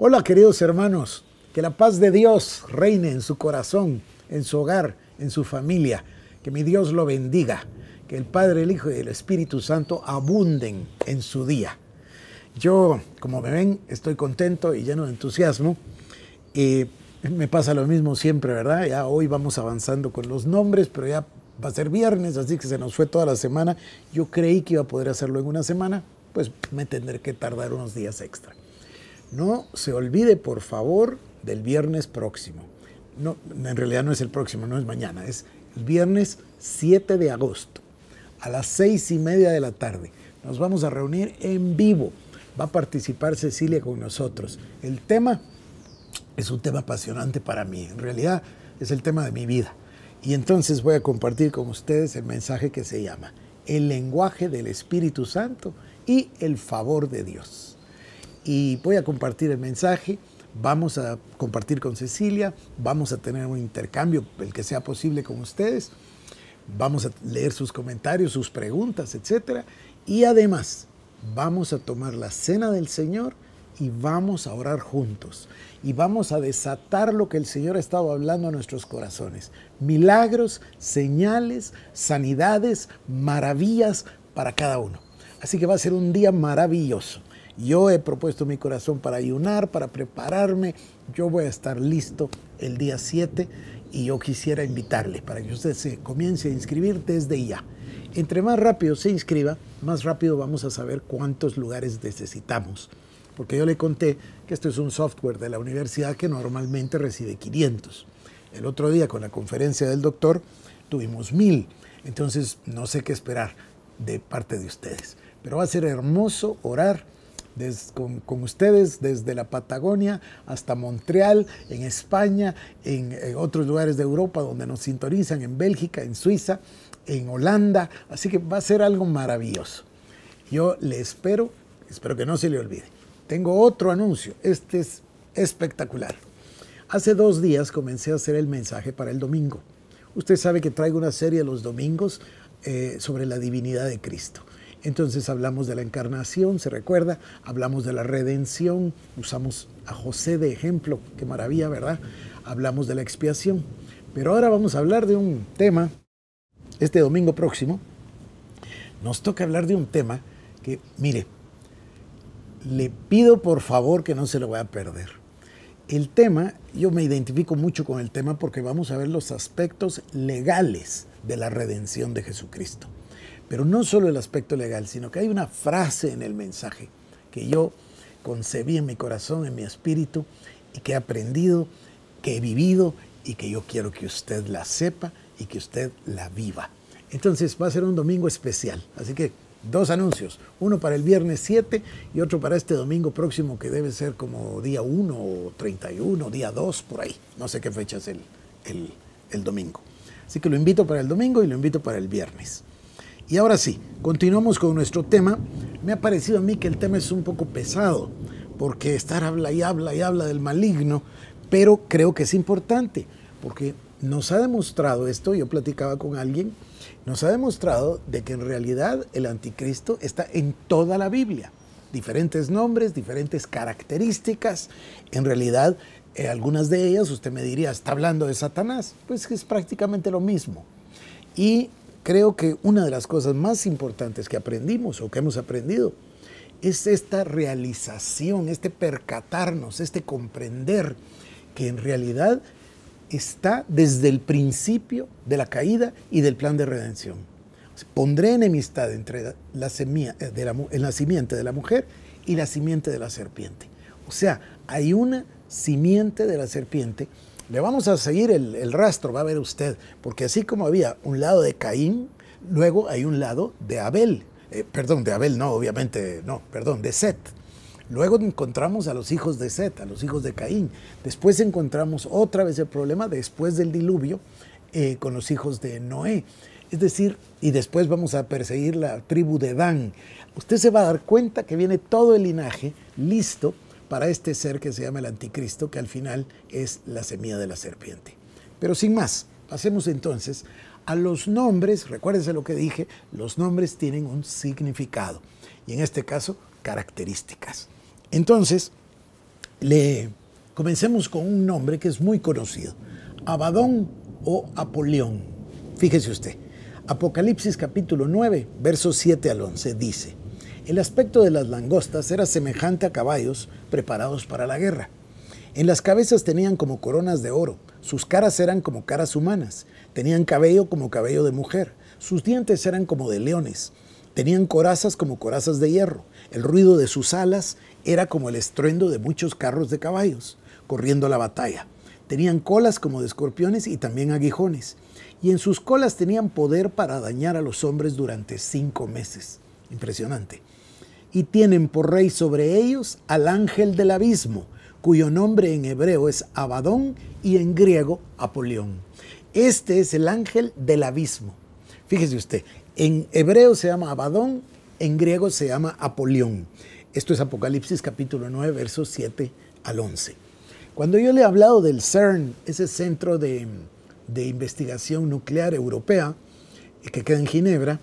Hola queridos hermanos, que la paz de Dios reine en su corazón, en su hogar, en su familia, que mi Dios lo bendiga, que el Padre, el Hijo y el Espíritu Santo abunden en su día. Yo, como me ven, estoy contento y lleno de entusiasmo. Y me pasa lo mismo siempre, ¿verdad? Ya hoy vamos avanzando con los nombres, pero ya va a ser viernes, así que se nos fue toda la semana. Yo creí que iba a poder hacerlo en una semana, pues me tendré que tardar unos días extra. No se olvide, por favor, del viernes próximo. No, en realidad no es el próximo, no es mañana, es el viernes 7 de agosto a las seis y media de la tarde. Nos vamos a reunir en vivo. Va a participar Cecilia con nosotros. El tema es un tema apasionante para mí. En realidad es el tema de mi vida. Y entonces voy a compartir con ustedes el mensaje que se llama El lenguaje del Espíritu Santo y el favor de Dios y voy a compartir el mensaje. Vamos a compartir con Cecilia, vamos a tener un intercambio, el que sea posible con ustedes, vamos a leer sus comentarios, sus preguntas, etc. Y además, vamos a tomar la cena del Señor y vamos a orar juntos y vamos a desatar lo que el Señor ha estado hablando a nuestros corazones. Milagros, señales, sanidades, maravillas para cada uno. Así que va a ser un día maravilloso. Yo he propuesto mi corazón para ayunar, para prepararme. Yo voy a estar listo el día 7 y yo quisiera invitarle para que usted se comience a inscribir desde ya. Entre más rápido se inscriba, más rápido vamos a saber cuántos lugares necesitamos. Porque yo le conté que esto es un software de la universidad que normalmente recibe 500. El otro día con la conferencia del doctor tuvimos 1000. Entonces no sé qué esperar de parte de ustedes. Pero va a ser hermoso orar con, ustedes desde la Patagonia hasta Montreal, en España, en, otros lugares de Europa donde nos sintonizan, en Bélgica, en Suiza, en Holanda. Así que va a ser algo maravilloso. Yo le espero, espero que no se le olvide. Tengo otro anuncio, este es espectacular. Hace dos días comencé a hacer el mensaje para el domingo. Usted sabe que traigo una serie los domingos eh, sobre la divinidad de Cristo. Entonces hablamos de la encarnación, se recuerda, hablamos de la redención, usamos a José de ejemplo, qué maravilla, ¿verdad? Hablamos de la expiación. Pero ahora vamos a hablar de un tema, este domingo próximo, nos toca hablar de un tema que, mire, le pido por favor que no se lo vaya a perder. El tema, yo me identifico mucho con el tema porque vamos a ver los aspectos legales de la redención de Jesucristo. Pero no solo el aspecto legal, sino que hay una frase en el mensaje que yo concebí en mi corazón, en mi espíritu, y que he aprendido, que he vivido y que yo quiero que usted la sepa y que usted la viva. Entonces va a ser un domingo especial, así que dos anuncios, uno para el viernes 7 y otro para este domingo próximo que debe ser como día 1 o 31, día 2, por ahí, no sé qué fecha es el, el, el domingo. Así que lo invito para el domingo y lo invito para el viernes. Y ahora sí, continuamos con nuestro tema. Me ha parecido a mí que el tema es un poco pesado, porque estar habla y habla y habla del maligno, pero creo que es importante, porque nos ha demostrado esto, yo platicaba con alguien, nos ha demostrado de que en realidad el anticristo está en toda la Biblia. Diferentes nombres, diferentes características. En realidad, eh, algunas de ellas usted me diría, está hablando de Satanás. Pues es prácticamente lo mismo. Y creo que una de las cosas más importantes que aprendimos o que hemos aprendido es esta realización, este percatarnos, este comprender que en realidad está desde el principio de la caída y del plan de redención. Pondré enemistad entre la, eh, simiente de la mujer y la simiente de la serpiente. O sea, hay una simiente de la serpiente le vamos a seguir el, rastro, va a ver usted, porque así como había un lado de Caín, luego hay un lado de Abel. Eh, perdón, de Abel no, obviamente, no, perdón, de Set. Luego encontramos a los hijos de Set, a los hijos de Caín. Después encontramos otra vez el problema después del diluvio eh, con los hijos de Noé. Es decir, y después vamos a perseguir la tribu de Dan. Usted se va a dar cuenta que viene todo el linaje listo para este ser que se llama el anticristo, que al final es la semilla de la serpiente. Pero sin más, pasemos entonces a los nombres, recuérdense lo que dije, los nombres tienen un significado y en este caso características. Entonces, comencemos con un nombre que es muy conocido, Abadón o Apolión. Fíjese usted, Apocalipsis capítulo 9, versos 7 al 11 dice, el aspecto de las langostas era semejante a caballos preparados para la guerra. En las cabezas tenían como coronas de oro, sus caras eran como caras humanas, tenían cabello como cabello de mujer, sus dientes eran como de leones, tenían corazas como corazas de hierro, el ruido de sus alas era como el estruendo de muchos carros de caballos, corriendo la batalla. Tenían colas como de escorpiones y también aguijones, y en sus colas tenían poder para dañar a los hombres durante cinco meses. Impresionante y tienen por rey sobre ellos al ángel del abismo, cuyo nombre en hebreo es Abadón y en griego Apolión. Este es el ángel del abismo. Fíjese usted, en hebreo se llama Abadón, en griego se llama Apolión. Esto es Apocalipsis capítulo 9, versos 7 al 11. Cuando yo le he hablado del CERN, ese centro de, de investigación nuclear europea eh, que queda en Ginebra,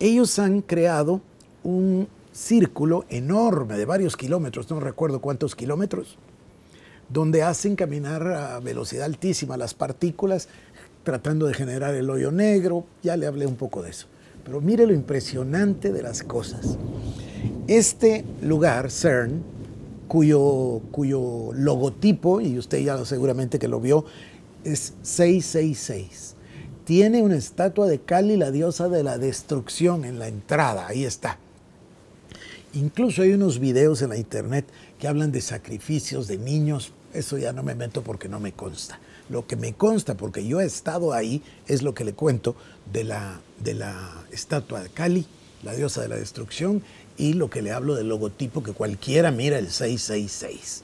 ellos han creado un círculo enorme de varios kilómetros, no recuerdo cuántos kilómetros, donde hacen caminar a velocidad altísima las partículas tratando de generar el hoyo negro, ya le hablé un poco de eso. Pero mire lo impresionante de las cosas. Este lugar, CERN, cuyo, cuyo logotipo, y usted ya seguramente que lo vio, es 666. Tiene una estatua de Cali la diosa de la destrucción, en la entrada, ahí está. Incluso hay unos videos en la internet que hablan de sacrificios de niños. Eso ya no me meto porque no me consta. Lo que me consta, porque yo he estado ahí, es lo que le cuento de la, estatua de Cali, la diosa de la destrucción, y lo que le hablo del logotipo que cualquiera mira el 666.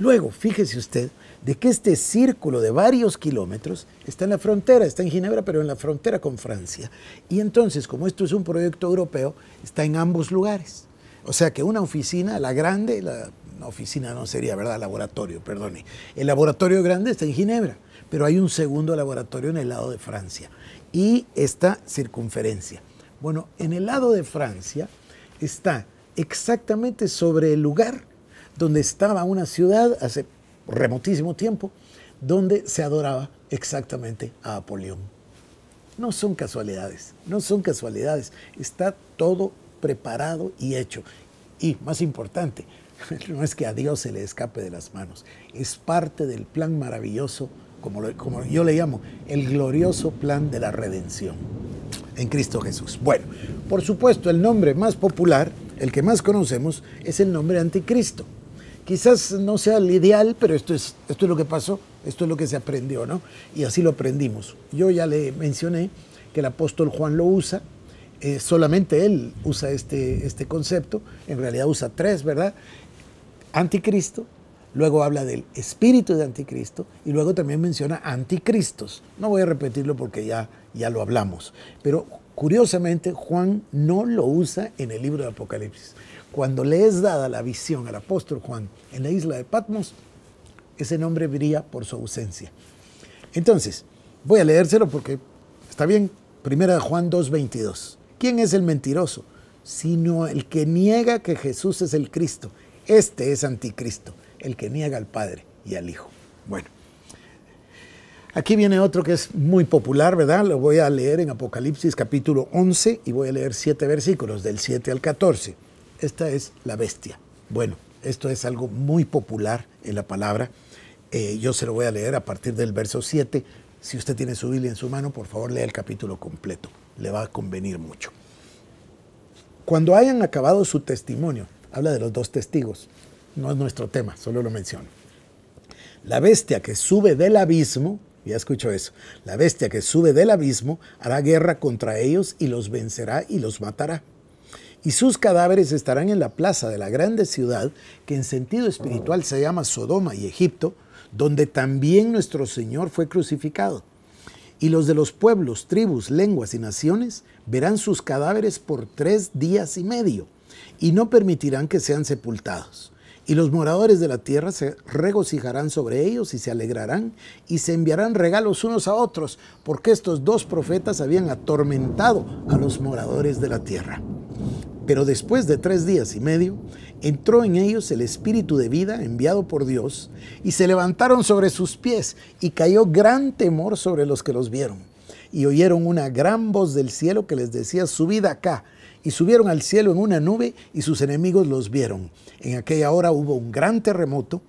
Luego, fíjese usted de que este círculo de varios kilómetros está en la frontera, está en Ginebra, pero en la frontera con Francia. Y entonces, como esto es un proyecto europeo, está en ambos lugares. O sea que una oficina, la grande, la oficina no sería, ¿verdad? Laboratorio, perdone. El laboratorio grande está en Ginebra, pero hay un segundo laboratorio en el lado de Francia y esta circunferencia. Bueno, en el lado de Francia está exactamente sobre el lugar donde estaba una ciudad hace remotísimo tiempo, donde se adoraba exactamente a Apolión. No son casualidades, no son casualidades, está todo preparado y hecho. Y más importante, no es que a Dios se le escape de las manos, es parte del plan maravilloso, como, como yo le llamo, el glorioso plan de la redención en Cristo Jesús. Bueno, por supuesto, el nombre más popular, el que más conocemos, es el nombre anticristo. Quizás no sea el ideal, pero esto es, esto es lo que pasó, esto es lo que se aprendió, ¿no? Y así lo aprendimos. Yo ya le mencioné que el apóstol Juan lo usa eh, solamente él usa este, este concepto, en realidad usa tres, ¿verdad? Anticristo, luego habla del espíritu de anticristo y luego también menciona anticristos. No voy a repetirlo porque ya, ya lo hablamos, pero curiosamente Juan no lo usa en el libro de Apocalipsis. Cuando le es dada la visión al apóstol Juan en la isla de Patmos, ese nombre brilla por su ausencia. Entonces, voy a leérselo porque está bien. Primera de Juan 2.22. ¿Quién es el mentiroso? Sino el que niega que Jesús es el Cristo. Este es anticristo, el que niega al Padre y al Hijo. Bueno, aquí viene otro que es muy popular, ¿verdad? Lo voy a leer en Apocalipsis capítulo 11 y voy a leer siete versículos, del 7 al 14. Esta es la bestia. Bueno, esto es algo muy popular en la palabra. Eh, yo se lo voy a leer a partir del verso 7 si usted tiene su Biblia en su mano, por favor lea el capítulo completo. Le va a convenir mucho. Cuando hayan acabado su testimonio, habla de los dos testigos. No es nuestro tema, solo lo menciono. La bestia que sube del abismo, ya escucho eso, la bestia que sube del abismo hará guerra contra ellos y los vencerá y los matará y sus cadáveres estarán en la plaza de la grande ciudad, que en sentido espiritual se llama Sodoma y Egipto, donde también nuestro Señor fue crucificado. Y los de los pueblos, tribus, lenguas y naciones verán sus cadáveres por tres días y medio, y no permitirán que sean sepultados. Y los moradores de la tierra se regocijarán sobre ellos y se alegrarán y se enviarán regalos unos a otros, porque estos dos profetas habían atormentado a los moradores de la tierra. Pero después de tres días y medio, entró en ellos el espíritu de vida enviado por Dios, y se levantaron sobre sus pies, y cayó gran temor sobre los que los vieron. Y oyeron una gran voz del cielo que les decía, subid acá. Y subieron al cielo en una nube, y sus enemigos los vieron. En aquella hora hubo un gran terremoto,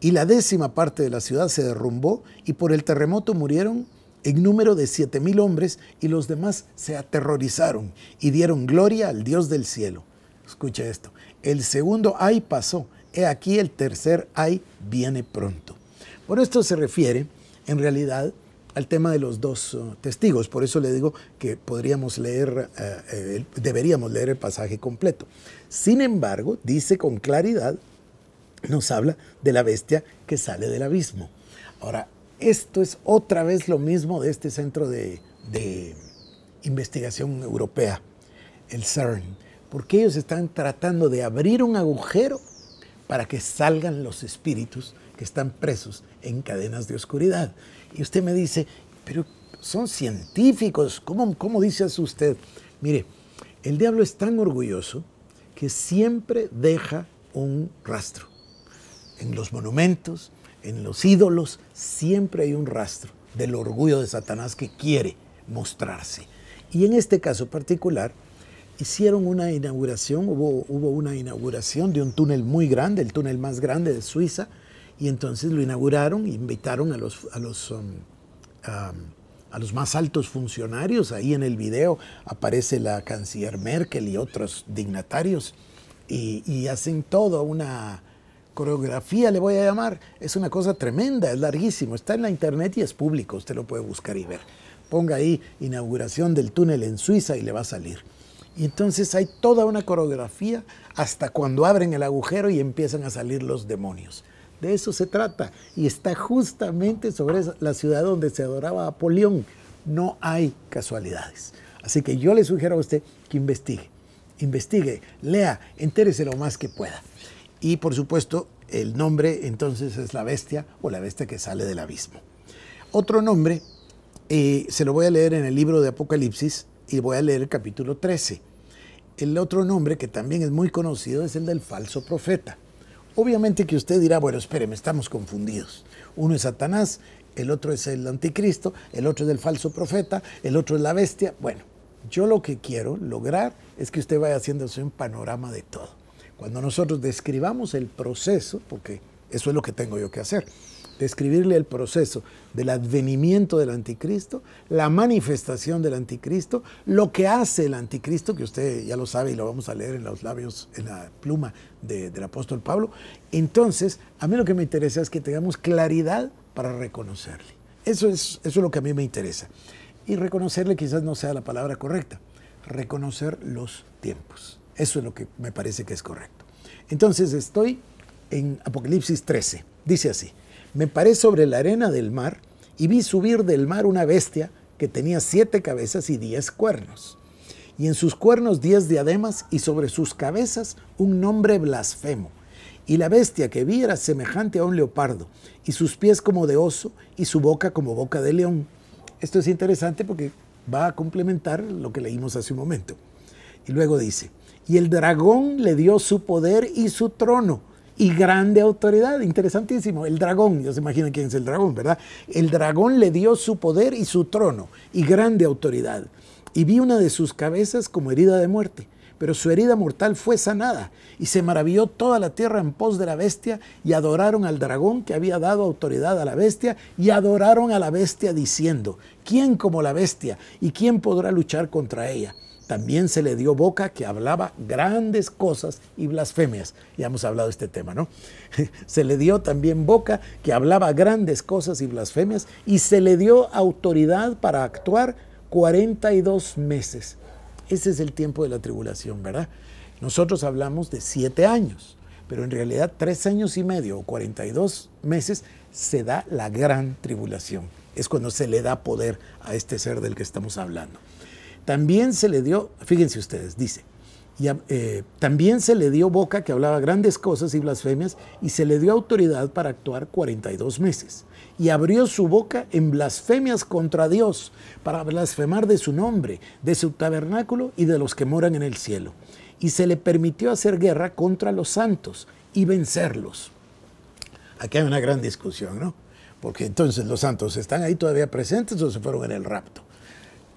y la décima parte de la ciudad se derrumbó, y por el terremoto murieron en número de siete mil hombres, y los demás se aterrorizaron y dieron gloria al Dios del cielo. Escucha esto. El segundo ay pasó. He aquí el tercer ay viene pronto. Por esto se refiere, en realidad, al tema de los dos uh, testigos. Por eso le digo que podríamos leer, eh, eh, deberíamos leer el pasaje completo. Sin embargo, dice con claridad, nos habla de la bestia que sale del abismo. Ahora, esto es otra vez lo mismo de este centro de investigación europea, el CERN porque ellos están tratando de abrir un agujero para que salgan los espíritus que están presos en cadenas de oscuridad. Y usted me dice, pero son científicos, ¿cómo, cómo dice usted? Mire, el diablo es tan orgulloso que siempre deja un rastro. En los monumentos, en los ídolos, siempre hay un rastro del orgullo de Satanás que quiere mostrarse. Y en este caso particular, hicieron una inauguración, hubo, una inauguración de un túnel muy grande, el túnel más grande de Suiza, y entonces lo inauguraron, invitaron um, a los, más altos funcionarios, ahí en el video aparece la canciller Merkel y otros dignatarios, y, hacen todo, una coreografía, le voy a llamar, es una cosa tremenda, es larguísimo, está en la internet y es público, usted lo puede buscar y ver. Ponga ahí inauguración del túnel en Suiza y le va a salir. Y entonces hay toda una coreografía hasta cuando abren el agujero y empiezan a salir los demonios. De eso se trata. Y está justamente sobre la ciudad donde se adoraba a Apolión. No hay casualidades. Así que yo le sugiero a usted que investigue, investigue, lea, entérese lo más que pueda. Y por supuesto, el nombre entonces es la bestia o la bestia que sale del abismo. Otro nombre, eh, se lo voy a leer en el libro de Apocalipsis, y voy a leer el capítulo 13. El otro nombre que también es muy conocido es el del falso profeta. Obviamente que usted dirá, bueno, espéreme, estamos confundidos. Uno es Satanás, el otro es el anticristo, el otro es el falso profeta, el otro es la bestia. Bueno, yo lo que quiero lograr es que usted vaya haciéndose un panorama de todo. Cuando nosotros describamos el proceso, porque eso es lo que tengo yo que hacer, describirle el proceso del advenimiento del anticristo, la manifestación del anticristo, lo que hace el anticristo, que usted ya lo sabe y lo vamos a leer en los labios, en la pluma del apóstol Pablo. Entonces, a mí lo que me interesa es que tengamos claridad para reconocerle. Eso es, eso es lo que a mí me interesa. Y reconocerle quizás no sea la palabra correcta. Reconocer los tiempos. Eso es lo que me parece que es correcto. Entonces estoy en Apocalipsis 13. Dice así me paré sobre la arena del mar y vi subir del mar una bestia que tenía siete cabezas y diez cuernos, y en sus cuernos diez diademas y sobre sus cabezas un nombre blasfemo. Y la bestia que vi era semejante a un leopardo, y sus pies como de oso, y su boca como boca de león. Esto es interesante porque va a complementar lo que leímos hace un momento. Y luego dice, y el dragón le dio su poder y su trono, y grande autoridad. Interesantísimo. El dragón, ya se imaginan quién es el dragón, ¿verdad? El dragón le dio su poder y su trono y grande autoridad. Y vi una de sus cabezas como herida de muerte pero su herida mortal fue sanada, y se maravilló toda la tierra en pos de la bestia, y adoraron al dragón que había dado autoridad a la bestia, y adoraron a la bestia diciendo, ¿quién como la bestia? ¿Y quién podrá luchar contra ella? también se le dio boca que hablaba grandes cosas y blasfemias. Ya hemos hablado de este tema, ¿no? Se le dio también boca que hablaba grandes cosas y blasfemias y se le dio autoridad para actuar 42 meses. Ese es el tiempo de la tribulación, ¿verdad? Nosotros hablamos de siete años, pero en realidad tres años y medio o 42 meses se da la gran tribulación. Es cuando se le da poder a este ser del que estamos hablando. También se le dio, fíjense ustedes, dice, eh, también se le dio boca que hablaba grandes cosas y blasfemias, y se le dio autoridad para actuar 42 meses. Y abrió su boca en blasfemias contra Dios, para blasfemar de su nombre, de su tabernáculo y de los que moran en el cielo. Y se le permitió hacer guerra contra los santos y vencerlos. Aquí hay una gran discusión, ¿no? Porque entonces los santos están ahí todavía presentes o se fueron en el rapto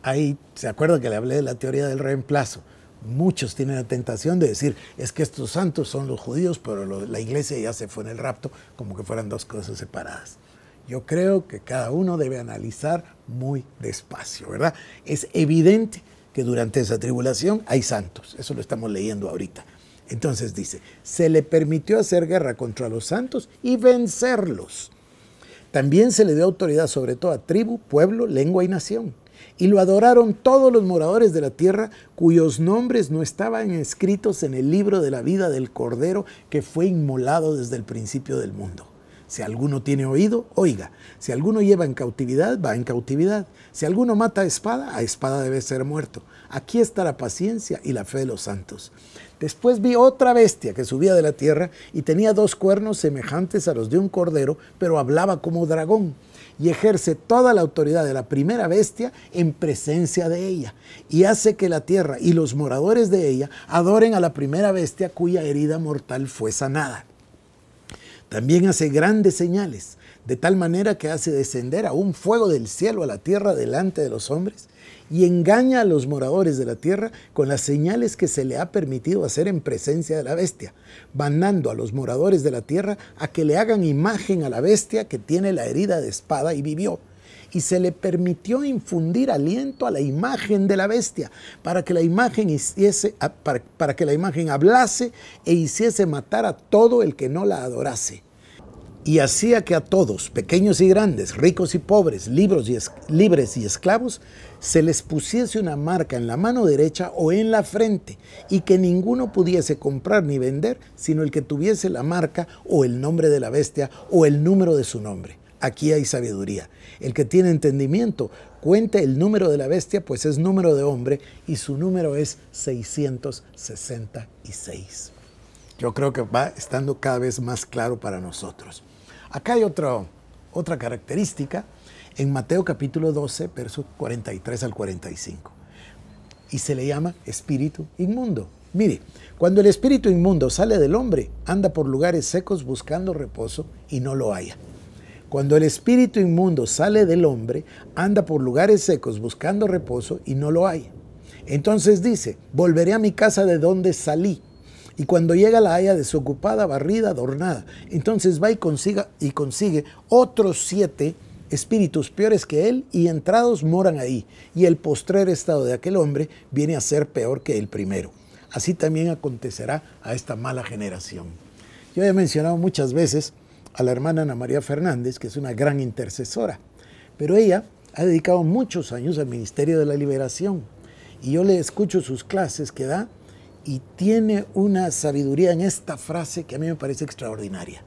ahí, ¿se acuerda que le hablé de la teoría del reemplazo? Muchos tienen la tentación de decir, es que estos santos son los judíos, pero la iglesia ya se fue en el rapto, como que fueran dos cosas separadas. Yo creo que cada uno debe analizar muy despacio, ¿verdad? Es evidente que durante esa tribulación hay santos, eso lo estamos leyendo ahorita. Entonces dice, se le permitió hacer guerra contra los santos y vencerlos. También se le dio autoridad sobre toda tribu, pueblo, lengua y nación y lo adoraron todos los moradores de la tierra cuyos nombres no estaban escritos en el libro de la vida del Cordero que fue inmolado desde el principio del mundo. Si alguno tiene oído, oiga. Si alguno lleva en cautividad, va en cautividad. Si alguno mata a espada, a espada debe ser muerto. Aquí está la paciencia y la fe de los santos. Después vi otra bestia que subía de la tierra y tenía dos cuernos semejantes a los de un cordero, pero hablaba como dragón y ejerce toda la autoridad de la primera bestia en presencia de ella, y hace que la tierra y los moradores de ella adoren a la primera bestia cuya herida mortal fue sanada. También hace grandes señales de tal manera que hace descender a un fuego del cielo a la tierra delante de los hombres y engaña a los moradores de la tierra con las señales que se le ha permitido hacer en presencia de la bestia, mandando a los moradores de la tierra a que le hagan imagen a la bestia que tiene la herida de espada y vivió. Y se le permitió infundir aliento a la imagen de la bestia, para que la imagen, hiciese, para que la imagen hablase e hiciese matar a todo el que no la adorase y hacía que a todos, pequeños y grandes, ricos y pobres, libres y esclavos, se les pusiese una marca en la mano derecha o en la frente, y que ninguno pudiese comprar ni vender, sino el que tuviese la marca o el nombre de la bestia o el número de su nombre. Aquí hay sabiduría. El que tiene entendimiento cuente el número de la bestia, pues es número de hombre, y su número es 666. Yo creo que va estando cada vez más claro para nosotros. Acá hay otra característica en Mateo capítulo 12, versos 43 al 45. Y se le llama espíritu inmundo. Mire, cuando el espíritu inmundo sale del hombre, anda por lugares secos buscando reposo y no lo haya. Cuando el espíritu inmundo sale del hombre, anda por lugares secos buscando reposo y no lo haya. Entonces dice, volveré a mi casa de donde salí. Y cuando llega la haya desocupada, barrida, adornada, entonces va y, consiga, y consigue otros siete espíritus peores que él y entrados moran ahí. Y el postrer estado de aquel hombre viene a ser peor que el primero. Así también acontecerá a esta mala generación. Yo he mencionado muchas veces a la hermana Ana María Fernández, que es una gran intercesora, pero ella ha dedicado muchos años al Ministerio de la Liberación y yo le escucho sus clases que da y tiene una sabiduría en esta frase que a mí me parece extraordinaria.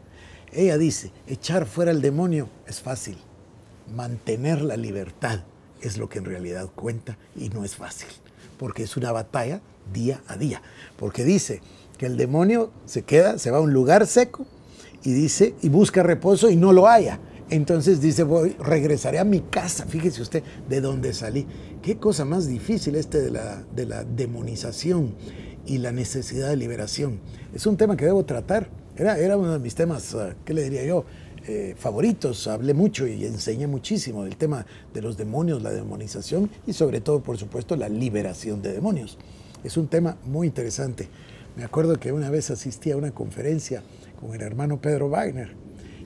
Ella dice, echar fuera el demonio es fácil, mantener la libertad es lo que en realidad cuenta y no es fácil, porque es una batalla día a día, porque dice que el demonio se queda, se va a un lugar seco y dice y busca reposo y no lo haya. Entonces dice, voy, regresaré a mi casa, fíjese usted de dónde salí. Qué cosa más difícil este de de la demonización y la necesidad de liberación. Es un tema que debo tratar. Era, era uno de mis temas, ah, ¿qué le diría yo? Eh, favoritos. Hablé mucho y enseñé muchísimo del tema de los demonios, la demonización y sobre todo, por supuesto, la liberación de demonios. Es un tema muy interesante. Me acuerdo que una vez asistí a una conferencia con el hermano Pedro Wagner,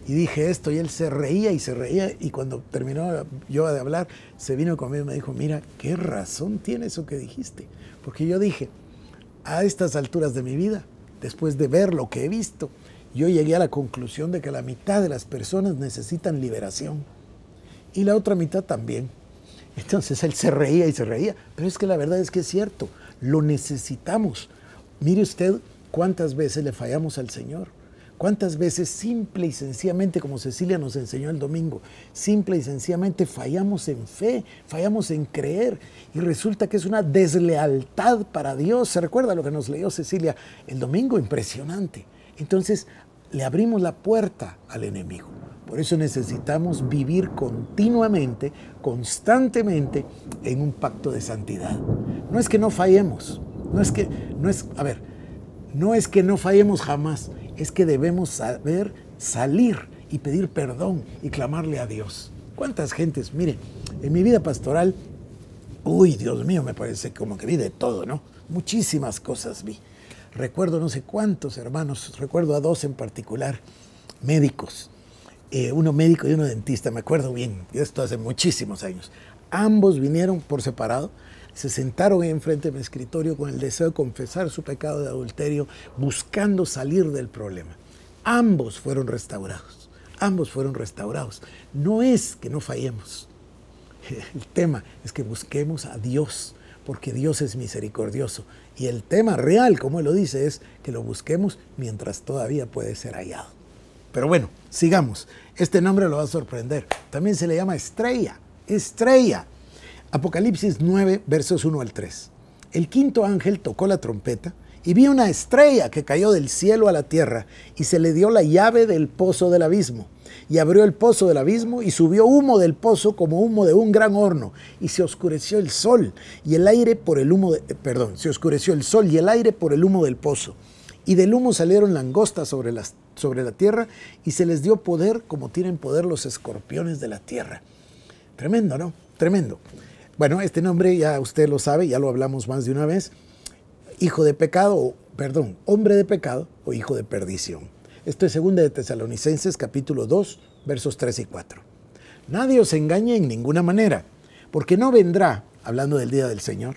y dije esto y él se reía y se reía y cuando terminó yo de hablar se vino conmigo y me dijo, mira, qué razón tiene eso que dijiste. Porque yo dije, a estas alturas de mi vida, después de ver lo que he visto, yo llegué a la conclusión de que la mitad de las personas necesitan liberación y la otra mitad también. Entonces él se reía y se reía, pero es que la verdad es que es cierto, lo necesitamos. Mire usted cuántas veces le fallamos al Señor. ¿Cuántas veces simple y sencillamente, como Cecilia nos enseñó el domingo, simple y sencillamente fallamos en fe, fallamos en creer y resulta que es una deslealtad para Dios? ¿Se recuerda lo que nos leyó Cecilia el domingo? Impresionante. Entonces le abrimos la puerta al enemigo. Por eso necesitamos vivir continuamente, constantemente en un pacto de santidad. No es que no fallemos, no es que, no a ver, no es que no fallemos jamás, es que debemos saber salir y pedir perdón y clamarle a Dios. ¿Cuántas gentes? Mire, en mi vida pastoral, uy, Dios mío, me parece como que vi de todo, ¿no? Muchísimas cosas vi. Recuerdo no sé cuántos hermanos, recuerdo a dos en particular, médicos, eh, uno médico y uno dentista, me acuerdo bien, esto hace muchísimos años. Ambos vinieron por separado se sentaron enfrente de mi escritorio con el deseo de confesar su pecado de adulterio, buscando salir del problema. Ambos fueron restaurados, ambos fueron restaurados. No es que no fallemos. El tema es que busquemos a Dios, porque Dios es misericordioso. Y el tema real, como él lo dice, es que lo busquemos mientras todavía puede ser hallado. Pero bueno, sigamos. Este nombre lo va a sorprender. También se le llama estrella. Estrella. Apocalipsis 9, versos 1 al 3. El quinto ángel tocó la trompeta y vi una estrella que cayó del cielo a la tierra y se le dio la llave del pozo del abismo. Y abrió el pozo del abismo y subió humo del pozo como humo de un gran horno y se oscureció el sol y el aire por el humo de, eh, perdón, se oscureció el sol y el aire por el humo del pozo. Y del humo salieron langostas sobre, sobre la tierra y se les dio poder como tienen poder los escorpiones de la tierra. Tremendo, ¿no? Tremendo. Bueno, este nombre ya usted lo sabe, ya lo hablamos más de una vez. Hijo de pecado, perdón, hombre de pecado o hijo de perdición. Esto es 2 de Tesalonicenses capítulo 2, versos 3 y 4. Nadie os engañe en ninguna manera, porque no vendrá, hablando del día del Señor,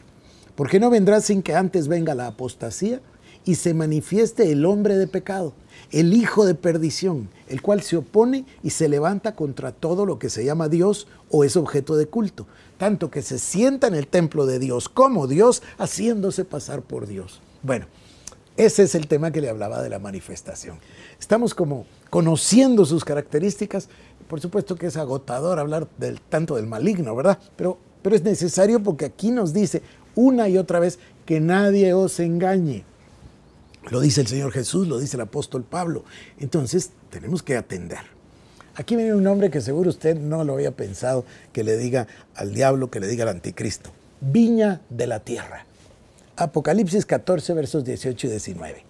porque no vendrá sin que antes venga la apostasía y se manifieste el hombre de pecado, el hijo de perdición, el cual se opone y se levanta contra todo lo que se llama Dios o es objeto de culto, tanto que se sienta en el templo de Dios como Dios haciéndose pasar por Dios. Bueno, ese es el tema que le hablaba de la manifestación. Estamos como conociendo sus características. Por supuesto que es agotador hablar del, tanto del maligno, ¿verdad? Pero, pero es necesario porque aquí nos dice una y otra vez que nadie os engañe. Lo dice el Señor Jesús, lo dice el apóstol Pablo. Entonces, tenemos que atender. Aquí viene un nombre que seguro usted no lo había pensado que le diga al diablo, que le diga al anticristo. Viña de la tierra. Apocalipsis 14, versos 18 y 19.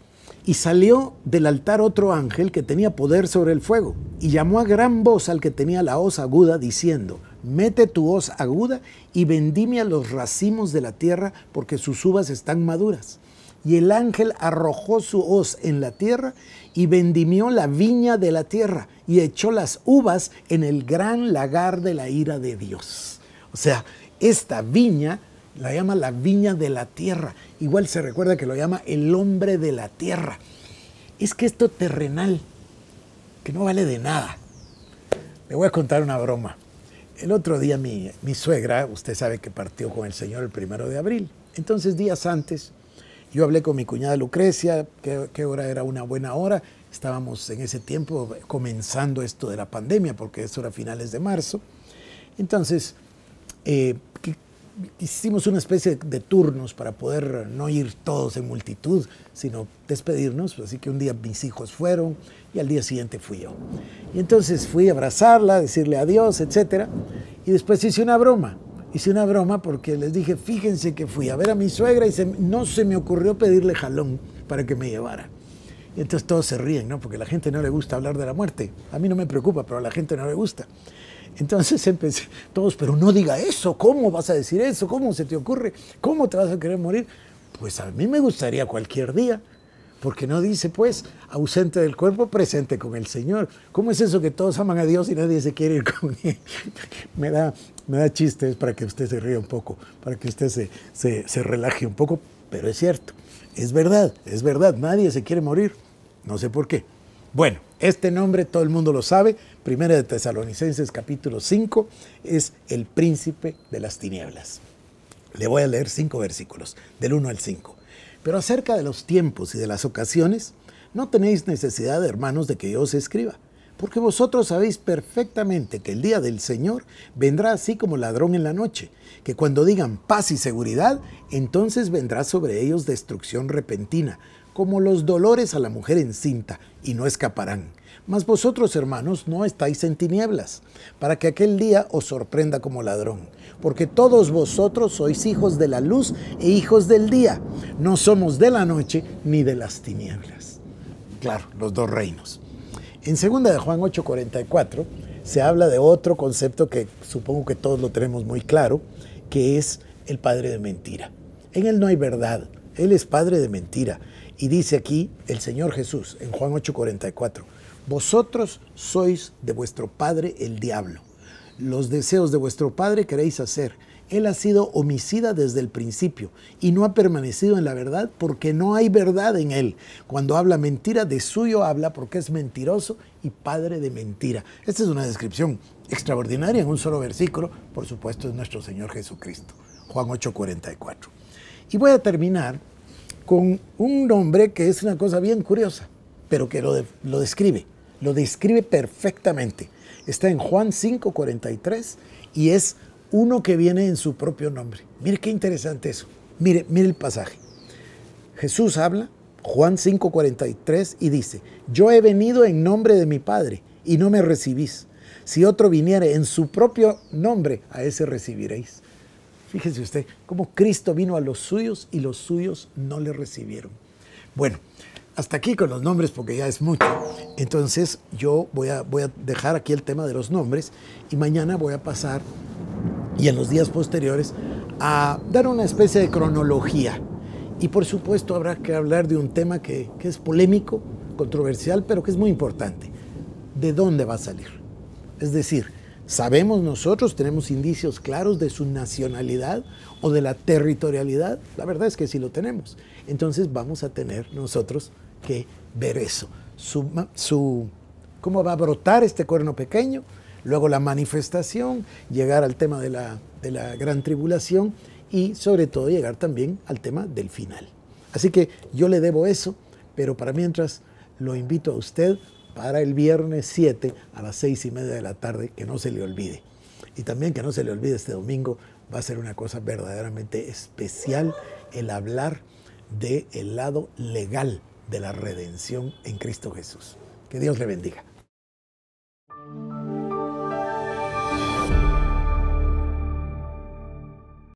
Y salió del altar otro ángel que tenía poder sobre el fuego, y llamó a gran voz al que tenía la hoz aguda, diciendo, mete tu hoz aguda y vendime a los racimos de la tierra, porque sus uvas están maduras. Y el ángel arrojó su hoz en la tierra y vendimió la viña de la tierra y echó las uvas en el gran lagar de la ira de Dios. O sea, esta viña la llama la viña de la tierra. Igual se recuerda que lo llama el hombre de la tierra. Es que esto terrenal, que no vale de nada. Le voy a contar una broma. El otro día mi, mi suegra, usted sabe que partió con el Señor el primero de abril. Entonces días antes yo hablé con mi cuñada Lucrecia, qué, hora era una buena hora. Estábamos en ese tiempo comenzando esto de la pandemia, porque eso era finales de marzo. Entonces, eh, hicimos una especie de turnos para poder no ir todos en multitud, sino despedirnos. Así que un día mis hijos fueron y al día siguiente fui yo. Y entonces fui a abrazarla, decirle adiós, etc. Y después hice una broma hice una broma porque les dije, fíjense que fui a ver a mi suegra y no se me ocurrió pedirle jalón para que me llevara. Y entonces todos se ríen, ¿no? Porque a la gente no le gusta hablar de la muerte. A mí no me preocupa, pero a la gente no le gusta. Entonces empecé, todos, pero no diga eso, ¿cómo vas a decir eso? ¿Cómo se te ocurre? ¿Cómo te vas a querer morir? Pues a mí me gustaría cualquier día, porque no dice, pues, ausente del cuerpo, presente con el Señor. ¿Cómo es eso que todos aman a Dios y nadie se quiere ir con Él? me, da, me da chistes para que usted se ría un poco, para que usted se, se, se relaje un poco, pero es cierto. Es verdad, es verdad, nadie se quiere morir. No sé por qué. Bueno, este nombre todo el mundo lo sabe. Primera de Tesalonicenses capítulo 5 es el príncipe de las tinieblas. Le voy a leer cinco versículos, del 1 al 5. Pero acerca de los tiempos y de las ocasiones, no tenéis necesidad, hermanos, de que yo os escriba, porque vosotros sabéis perfectamente que el día del Señor vendrá así como ladrón en la noche, que cuando digan paz y seguridad, entonces vendrá sobre ellos destrucción repentina, como los dolores a la mujer encinta, y no escaparán. Mas vosotros, hermanos, no estáis en tinieblas, para que aquel día os sorprenda como ladrón. Porque todos vosotros sois hijos de la luz e hijos del día. No somos de la noche ni de las tinieblas. Claro, los dos reinos. En 2 de Juan 8:44 se habla de otro concepto que supongo que todos lo tenemos muy claro, que es el padre de mentira. En él no hay verdad, él es padre de mentira. Y dice aquí el Señor Jesús en Juan 8:44 vosotros sois de vuestro padre el diablo. Los deseos de vuestro padre queréis hacer. Él ha sido homicida desde el principio y no ha permanecido en la verdad porque no hay verdad en él. Cuando habla mentira, de suyo habla porque es mentiroso y padre de mentira. Esta es una descripción extraordinaria en un solo versículo, por supuesto, es nuestro Señor Jesucristo. Juan 8:44. Y voy a terminar con un nombre que es una cosa bien curiosa, pero que lo describe. Lo describe perfectamente. Está en Juan 5:43 y es uno que viene en su propio nombre. Mire qué interesante eso. Mire, mire el pasaje. Jesús habla, Juan 5:43, y dice, yo he venido en nombre de mi Padre y no me recibís. Si otro viniere en su propio nombre, a ese recibiréis. Fíjese usted cómo Cristo vino a los suyos y los suyos no le recibieron. Bueno, hasta aquí con los nombres porque ya es mucho. Entonces yo voy a, voy a dejar aquí el tema de los nombres y mañana voy a pasar y en los días posteriores a dar una especie de cronología. Y por supuesto habrá que hablar de un tema que, que es polémico, controversial, pero que es muy importante. ¿De dónde va a salir? Es decir, ¿sabemos nosotros, tenemos indicios claros de su nacionalidad o de la territorialidad? La verdad es que sí lo tenemos. Entonces vamos a tener nosotros que ver eso. Su, su, ¿Cómo va a brotar este cuerno pequeño? Luego la manifestación, llegar al tema de la, gran tribulación y sobre todo llegar también al tema del final. Así que yo le debo eso, pero para mientras lo invito a usted para el viernes 7 a las 6 y media de la tarde, que no se le olvide. Y también que no se le olvide este domingo, va a ser una cosa verdaderamente especial el hablar del lado legal de la redención en Cristo Jesús. Que Dios le bendiga.